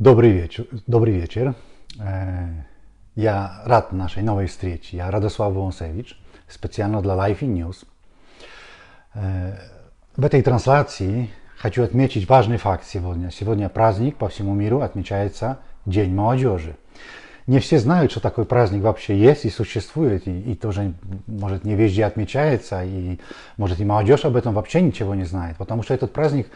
Dobry wieczór. Dobry wieczór. E, ja rad naszej nowej wstrzeci. Ja Radosław Wąsewicz, specjalno dla Life in News. E, w tej translacji хочу отметить важный факт сегодня. Сегодня праздник по всему миру отмечается День молодежи. не все знают, что такой праздник вообще есть и существует, и, и тоже, может, не везде отмечается, и, может, и молодежь об этом вообще ничего не знает, потому что этот праздник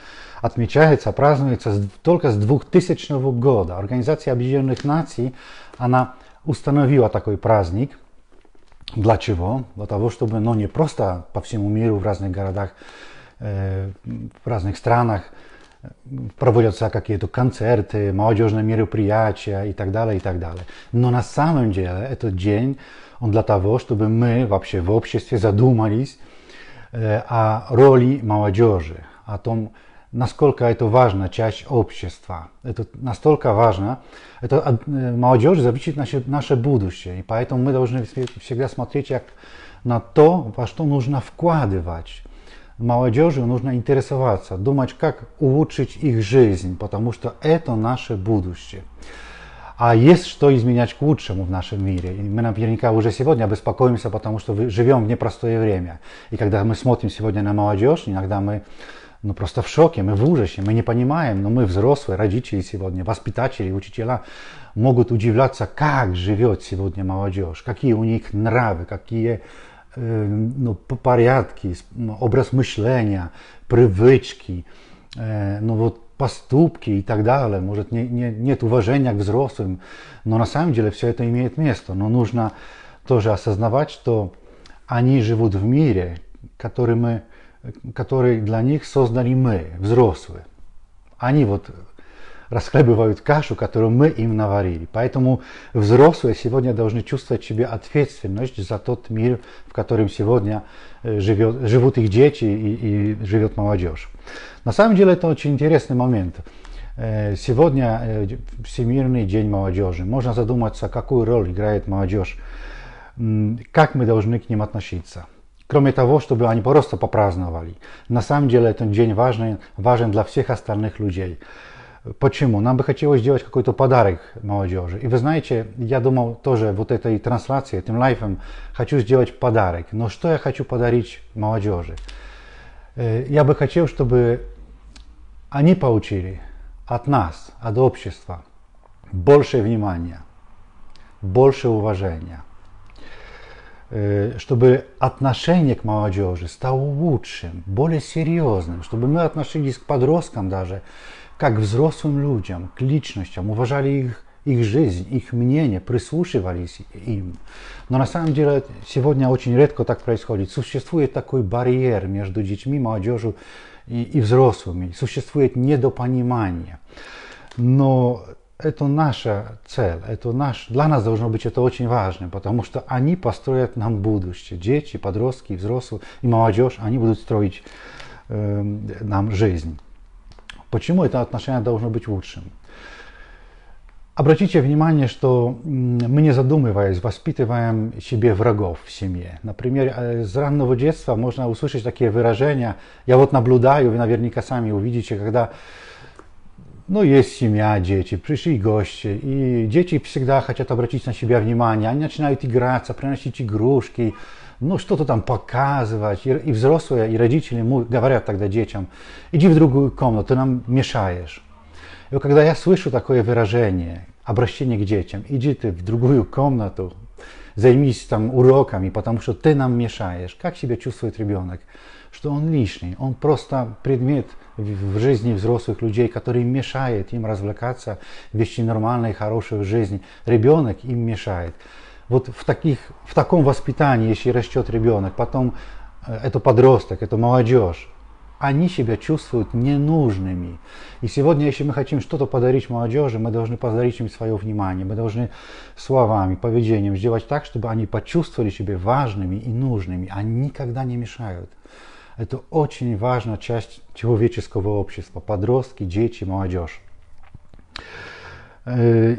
отмечается, празднуется только с 2000 года. Организация Объединенных Наций, она установила такой праздник. Для чего? Для того, чтобы, ну, не просто по всему миру, в разных городах, э, в разных странах проводятся какие-то концерты, молодежные мероприятия и так далее, и так далее. Но на самом деле этот день, он для того, чтобы мы вообще в обществе задумались э, о роли молодежи, о том, насколько это важна часть общества. Это настолько важно. Это э, молодежь зависит наше, наше будущее. И поэтому мы должны всегда смотреть как на то, во что нужно вкладывать Молодежи нужно интересоваться, думать, как улучшить их жизнь, потому что это наше будущее. А есть что изменять к лучшему в нашем мире. И мы наверняка уже сегодня беспокоимся, потому что живем в непростое время. И когда мы смотрим сегодня на молодежь, иногда мы ну, просто в шоке, мы в ужасе, мы не понимаем, но мы взрослые, родители сегодня, воспитатели, учителя могут удивляться, как живет сегодня молодежь, какие у них нравы, какие no, ну, порядки, образ мышления, привычки, ну вот поступки и так далее, может не, не, нет уважения к взрослым, но на самом деле все это имеет место, но нужно тоже осознавать, что они живут в мире, который, мы, э, который для них создали мы, взрослые. Они вот расхлебывают кашу, которую мы им наварили. Поэтому взрослые сегодня должны чувствовать себе ответственность за тот мир, в котором сегодня э, живет, живут их дети и, и живет молодежь. На самом деле это очень интересный момент. Э, сегодня э, Всемирный день молодежи. Можно задуматься, какую роль играет молодежь, как мы должны к ним относиться кроме того, чтобы они просто попраздновали. На самом деле этот день важен, важен для всех остальных людей. Почему? Нам бы хотелось сделать какой-то подарок молодежи. И вы знаете, я думал тоже вот этой трансляции, этим лайфом, хочу сделать подарок. Но что я хочу подарить молодежи? Э, я бы хотел, чтобы они получили от нас, от общества, больше внимания, больше уважения, э, чтобы отношение к молодежи стало лучшим, более серьезным, чтобы мы относились к подросткам даже как взрослым людям, к личностям, уважали их, их жизнь, их мнение, прислушивались им. Но на самом деле сегодня очень редко так происходит. Существует такой барьер между детьми, молодежью и, и взрослыми. Существует недопонимание. Но это наша цель, это наш, для нас должно быть это очень важно, потому что они построят нам будущее. Дети, подростки, взрослые и молодежь, они будут строить э, нам жизнь. Почему это отношение должно быть лучшим? Обратите внимание, что мы, не задумываясь, воспитываем себе врагов в семье. Например, э, с раннего детства можно услышать такие выражения. Я вот наблюдаю, вы наверняка сами увидите, когда ну, есть семья, дети, пришли гости, и дети всегда хотят обратить на себя внимание. Они начинают играться, приносить игрушки, ну, что-то там показывать. И, и взрослые, и родители ему говорят тогда детям, иди в другую комнату, ты нам мешаешь. И вот когда я слышу такое выражение, обращение к детям, иди ты в другую комнату, займись там уроками, потому что ты нам мешаешь. Как себя чувствует ребенок? Что он лишний, он просто предмет в жизни взрослых людей, который мешает им развлекаться вести вещи нормальной, хорошей жизни. Ребенок им мешает вот в, таких, в таком воспитании, если растет ребенок, потом э, это подросток, это молодежь, они себя чувствуют ненужными. И сегодня, если мы хотим что-то подарить молодежи, мы должны подарить им свое внимание, мы должны словами, поведением сделать так, чтобы они почувствовали себя важными и нужными. Они никогда не мешают. Это очень важная часть человеческого общества. Подростки, дети, молодежь. Э,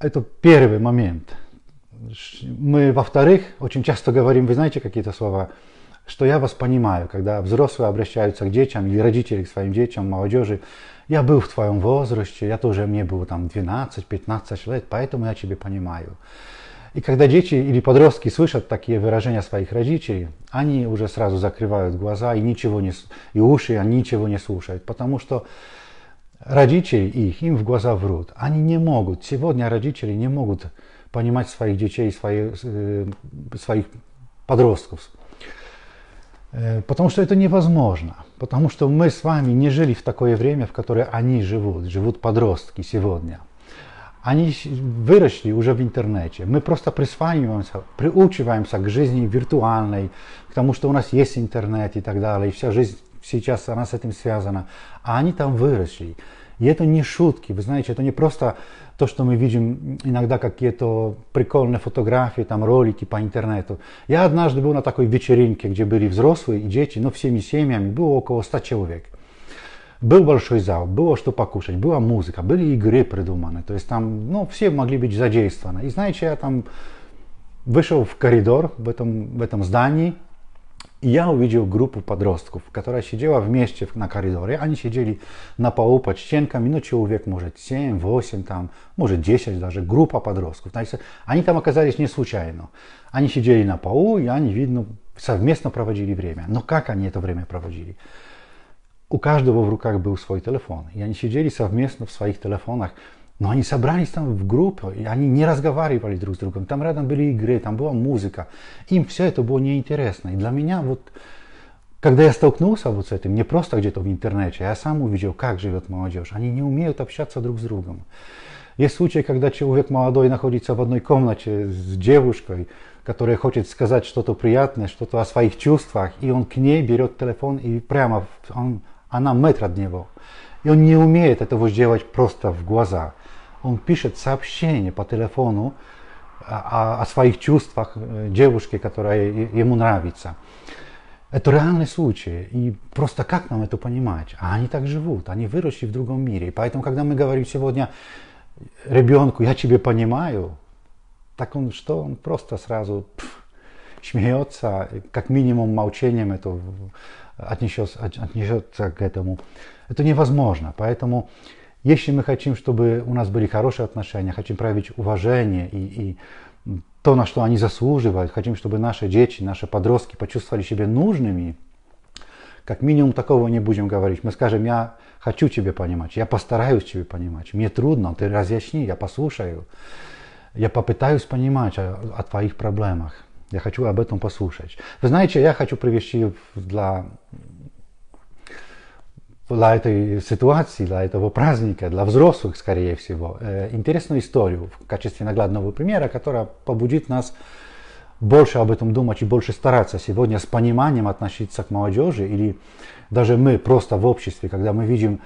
это первый момент – мы, во-вторых, очень часто говорим, вы знаете какие-то слова, что я вас понимаю, когда взрослые обращаются к детям или родители к своим детям, молодежи. Я был в твоем возрасте, я тоже, мне было там 12-15 лет, поэтому я тебе понимаю. И когда дети или подростки слышат такие выражения своих родителей, они уже сразу закрывают глаза и, ничего не, и уши, они ничего не слушают, потому что родители их им в глаза врут. Они не могут, сегодня родители не могут понимать своих детей, своих, э, своих подростков. Э, потому что это невозможно. Потому что мы с вами не жили в такое время, в которое они живут, живут подростки сегодня. Они выросли уже в интернете. Мы просто присваиваемся, приучиваемся к жизни виртуальной, к тому, что у нас есть интернет и так далее. И вся жизнь сейчас она с этим связана. А они там выросли. И это не шутки, вы знаете, это не просто то, что мы видим иногда какие-то прикольные фотографии, там ролики по интернету. Я однажды был на такой вечеринке, где были взрослые и дети, но всеми семьями, было около 100 человек. Был большой зал, было что покушать, была музыка, были игры придуманы, то есть там, ну, все могли быть задействованы. И знаете, я там вышел в коридор в этом, в этом здании, I ja uvidział grupę podrostków, która siedziała w mieście na koridorze. Oni siedzieli na połu pod ścienkami, no ciągle wiek może 7, 8, tam, może 10 nawet, grupa podrostków. Znaczy, ani tam okazali się niesłuchajno. Ani siedzieli na połu i oni, widno, совместно prowadzili время. No jak oni to время prowadzili? U każdego w rękach był swój telefon. I oni siedzieli совместно w swoich telefonach. Но они собрались там в группу, и они не разговаривали друг с другом. Там рядом были игры, там была музыка. Им все это было неинтересно. И для меня вот, когда я столкнулся вот с этим, не просто где-то в интернете, я сам увидел, как живет молодежь. Они не умеют общаться друг с другом. Есть случаи, когда человек молодой находится в одной комнате с девушкой, которая хочет сказать что-то приятное, что-то о своих чувствах, и он к ней берет телефон и прямо он, она метр от него. И он не умеет этого сделать просто в глаза он пишет сообщение по телефону о, а, а, о своих чувствах э, девушке, которая ему нравится. Это реальный случай. И просто как нам это понимать? А они так живут, они выросли в другом мире. И поэтому, когда мы говорим сегодня ребенку, я тебе понимаю, так он что? Он просто сразу пф, смеется, как минимум молчанием это отнесется, отнесется к этому. Это невозможно. Поэтому если мы хотим, чтобы у нас были хорошие отношения, хотим проявить уважение и, и то, на что они заслуживают, хотим, чтобы наши дети, наши подростки почувствовали себя нужными, как минимум такого не будем говорить. Мы скажем, я хочу тебя понимать, я постараюсь тебя понимать, мне трудно, ты разъясни, я послушаю, я попытаюсь понимать о, о твоих проблемах. Я хочу об этом послушать. Вы знаете, я хочу привести для для этой ситуации, для этого праздника, для взрослых, скорее всего, э, интересную историю в качестве наглядного примера, которая побудит нас больше об этом думать и больше стараться сегодня с пониманием относиться к молодежи или даже мы просто в обществе, когда мы видим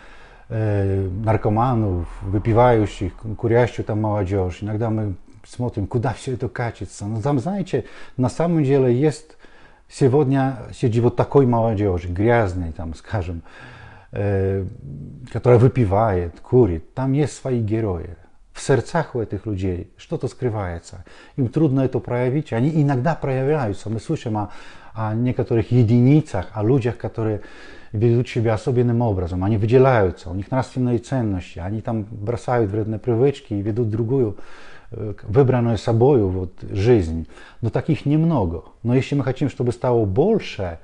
э, наркоманов, выпивающих, курящую там молодежь, иногда мы смотрим, куда все это качется. Но там, знаете, на самом деле есть сегодня среди вот такой молодежи, грязной, там, скажем, Э, которая выпивает, курит, там есть свои герои. В сердцах у этих людей что-то скрывается. Им трудно это проявить. Они иногда проявляются. Мы слышим о, о некоторых единицах, о людях, которые ведут себя особенным образом. Они выделяются, у них нравственные ценности. Они там бросают вредные привычки и ведут другую э, выбранную собою вот, жизнь. Но таких немного. Но если мы хотим, чтобы стало больше,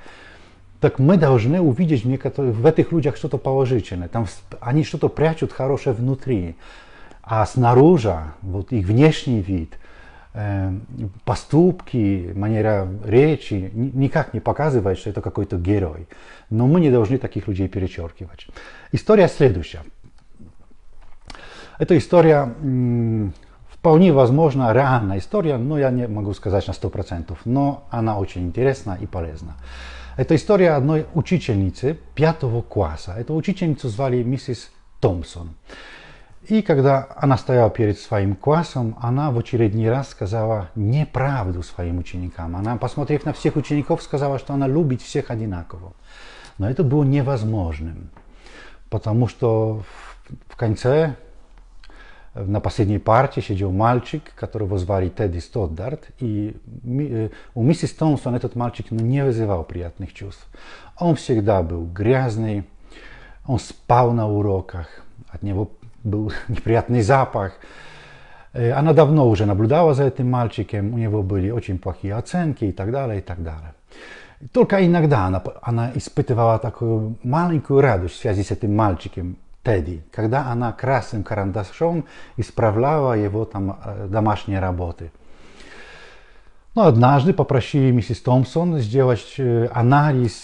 так мы должны увидеть в, этих людях что-то положительное. Там они что-то прячут хорошее внутри, а снаружи вот их внешний вид, э, поступки, манера речи никак не показывает, что это какой-то герой. Но мы не должны таких людей перечеркивать. История следующая. Это история вполне возможно реальная история, но я не могу сказать на 100%, но она очень интересна и полезна. Это история одной учительницы пятого класса. Эту учительницу звали миссис Томпсон. И когда она стояла перед своим классом, она в очередной раз сказала неправду своим ученикам. Она, посмотрев на всех учеников, сказала, что она любит всех одинаково. Но это было невозможным, потому что в конце na последней парте сидел мальчик, которого звали Тедди Стоддарт, и у миссис Томпсон этот мальчик не вызывал приятных чувств. Он всегда был грязный, он спал на уроках, от него был неприятный запах. Она давно уже наблюдала за этим мальчиком, у него были очень плохие оценки и так далее, и так далее. Только иногда она, она испытывала такую маленькую радость в связи с этим мальчиком, Тедди, когда она красным карандашом исправляла его там э, домашние работы. Но однажды попросили миссис Томпсон сделать э, анализ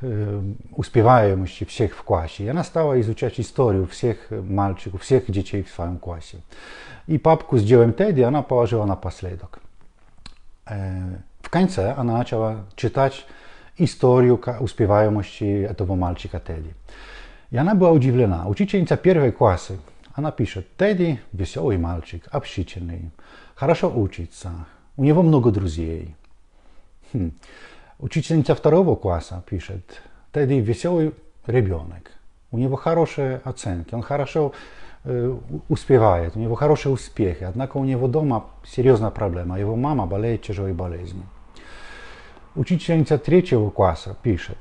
э, успеваемости всех в классе. И она стала изучать историю всех мальчиков, всех детей в своем классе. И папку с делом Тедди она положила напоследок. В конце она начала читать историю успеваемости этого мальчика Тедди. И она была удивлена. Учительница первой классы. Она пишет, Тедди веселый мальчик, общительный, хорошо учится, у него много друзей. Хм. Учительница второго класса пишет, Тедди веселый ребенок, у него хорошие оценки, он хорошо э, успевает, у него хорошие успехи, однако у него дома серьезная проблема, его мама болеет тяжелой болезнью. Учительница третьего класса пишет,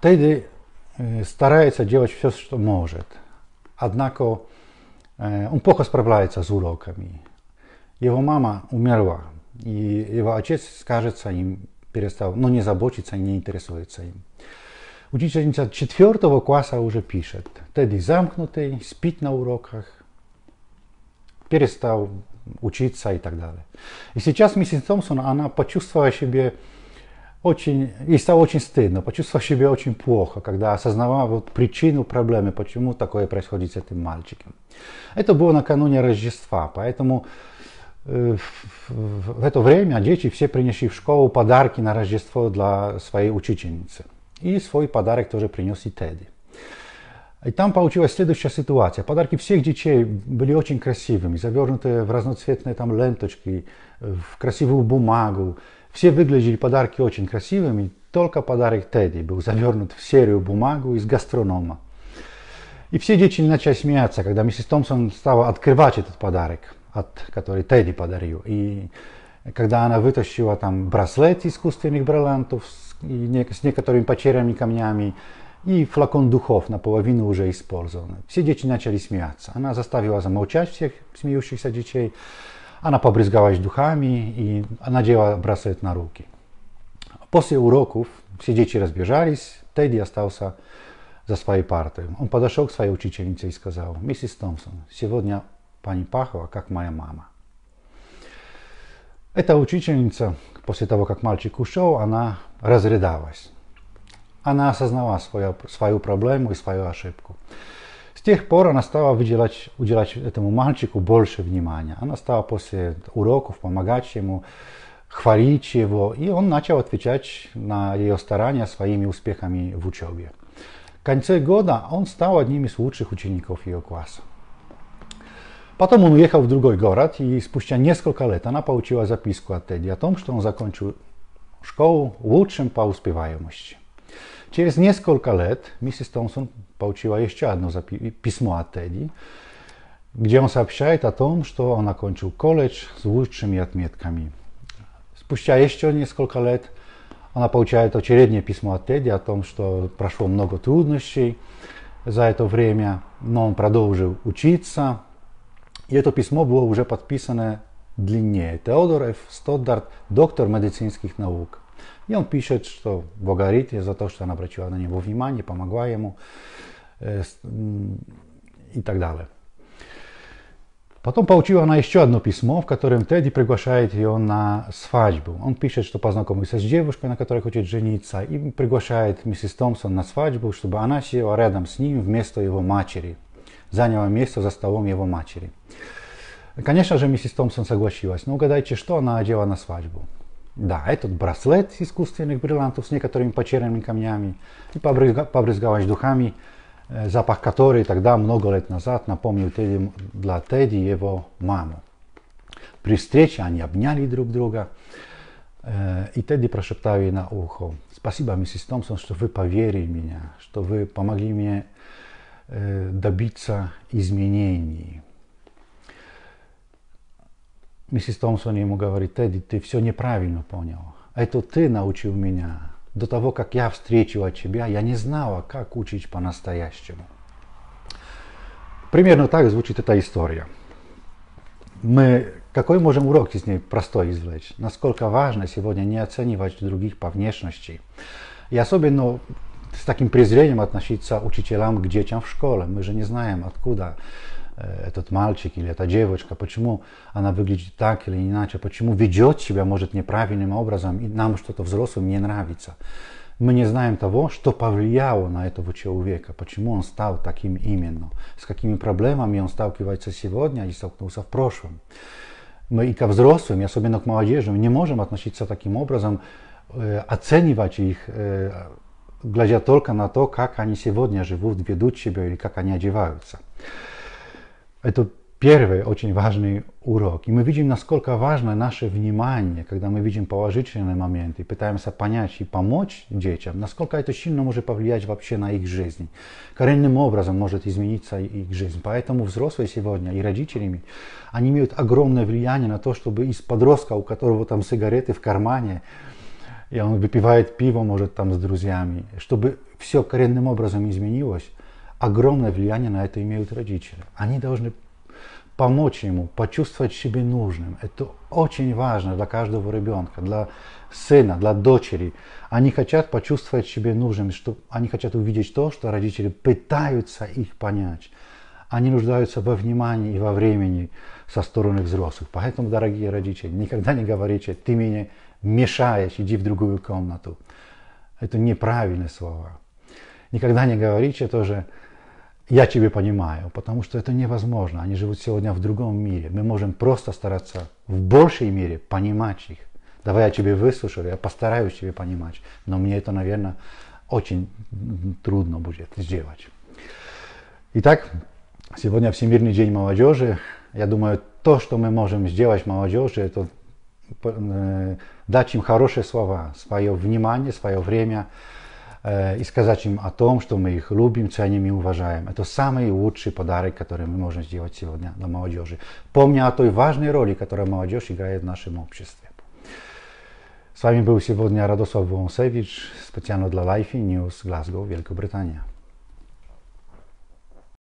Тедди Э, старается делать все, что может. Однако э, он плохо справляется с уроками. Его мама умерла, и его отец, скажется им перестал, но ну, не заботится, не интересуется им. Учительница четвертого класса уже пишет. Тедди замкнутый, спит на уроках, перестал учиться и так далее. И сейчас миссис Томпсон, она почувствовала себе очень, и стало очень стыдно, почувствовал себя очень плохо, когда осознавал вот причину проблемы, почему такое происходит с этим мальчиком. Это было накануне Рождества, поэтому э, в это время дети все принесли в школу подарки на Рождество для своей учительницы. И свой подарок тоже принес и Тедди. И там получилась следующая ситуация. Подарки всех детей были очень красивыми, завернутые в разноцветные там ленточки, э, в красивую бумагу. Все выглядели подарки очень красивыми, только подарок Тедди был завернут в серую бумагу из гастронома. И все дети начали смеяться, когда миссис Томпсон стала открывать этот подарок, от, который Тедди подарил. И когда она вытащила там браслет искусственных бриллиантов с, не, с некоторыми потерянными камнями и флакон духов наполовину уже использованы. Все дети начали смеяться. Она заставила замолчать всех смеющихся детей. Она pobryzgałaś duchami i nadzieła bracelet на руки. После уроков все дети разбежались, Тедди остался за своей партой. Он подошел к своей учительнице и сказал, «Миссис Томпсон, сегодня пани Пахова, как моя мама». Эта учительница, после того, как мальчик ушел, она разрядалась. Она осознала свою, свою проблему и свою ошибку. С тех пор она стала уделять, уделять этому мальчику больше внимания. Она стала после уроков помогать ему, хвалить его, и он начал отвечать на ее старания своими успехами в учебе. В конце года он стал одним из лучших учеников ее класса. Потом он уехал в другой город, и спустя несколько лет она получила записку от Тедди о том, что он закончил школу лучшим по успеваемости. Через несколько лет миссис Томпсон получила еще одно письмо от Тедди, где он сообщает о том, что он окончил колледж с лучшими отметками. Спустя еще несколько лет она получает очередное письмо от Тедди о том, что прошло много трудностей за это время, но он продолжил учиться. И это письмо было уже подписано длиннее. Теодор Ф. Стоддарт, доктор медицинских наук. И он пишет, что благодарит ее за то, что она обратила на него внимание, помогла ему э, и так далее. Потом получила она еще одно письмо, в котором Тедди приглашает ее на свадьбу. Он пишет, что познакомился с девушкой, на которой хочет жениться, и приглашает миссис Томпсон на свадьбу, чтобы она села рядом с ним вместо его матери, заняла место за столом его матери. Конечно же, миссис Томпсон согласилась, но угадайте, что она одела на свадьбу? Да, этот браслет из искусственных бриллиантов с некоторыми почерными камнями и побрызгавач духами, э, запах которой тогда много лет назад напомнил Тедди, для Тедди его маму. При встрече они обняли друг друга, э, и Тедди прошептал ей на ухо, «Спасибо, миссис Томпсон, что вы поверили в меня, что вы помогли мне э, добиться изменений». Миссис Томпсон ему говорит, Тедди, ты все неправильно понял. Это ты научил меня. До того, как я встретила тебя, я не знала, как учить по-настоящему. Примерно так звучит эта история. Мы какой можем урок из ней простой извлечь? Насколько важно сегодня не оценивать других по внешности. И особенно с таким презрением относиться учителям к детям в школе. Мы же не знаем, откуда Э, этот мальчик или эта девочка, почему она выглядит так или иначе, почему ведет себя, может, неправильным образом, и нам что-то взрослым не нравится. Мы не знаем того, что повлияло на этого человека, почему он стал таким именно, с какими проблемами он сталкивается сегодня и столкнулся в прошлом. Мы и ко взрослым, и особенно к молодежи, мы не можем относиться таким образом, э, оценивать их, э, глядя только на то, как они сегодня живут, ведут себя или как они одеваются. Это первый очень важный урок. И мы видим, насколько важно наше внимание, когда мы видим положительные моменты, пытаемся понять и помочь детям, насколько это сильно может повлиять вообще на их жизнь. Коренным образом может измениться их жизнь. Поэтому взрослые сегодня и родителями, они имеют огромное влияние на то, чтобы из подростка, у которого там сигареты в кармане, и он выпивает пиво, может, там с друзьями, чтобы все коренным образом изменилось – огромное влияние на это имеют родители. Они должны помочь ему, почувствовать себе нужным. Это очень важно для каждого ребенка, для сына, для дочери. Они хотят почувствовать себе нужным, что они хотят увидеть то, что родители пытаются их понять. Они нуждаются во внимании и во времени со стороны взрослых. Поэтому, дорогие родители, никогда не говорите, ты меня мешаешь, иди в другую комнату. Это неправильные слова. Никогда не говорите тоже, я тебе понимаю, потому что это невозможно. Они живут сегодня в другом мире. Мы можем просто стараться в большей мере понимать их. Давай я тебе выслушаю, я постараюсь тебе понимать. Но мне это, наверное, очень трудно будет сделать. Итак, сегодня Всемирный день молодежи. Я думаю, то, что мы можем сделать молодежи, это э, дать им хорошие слова, свое внимание, свое время, и сказать им о том, что мы их любим, ценим и уважаем. Это самый лучший подарок, который мы можем сделать сегодня для молодежи, помня о той важной роли, которую молодежь играет в нашем обществе. С вами был сегодня Радослав Wąsewicz, специально для Life News Глазго, Великобритания.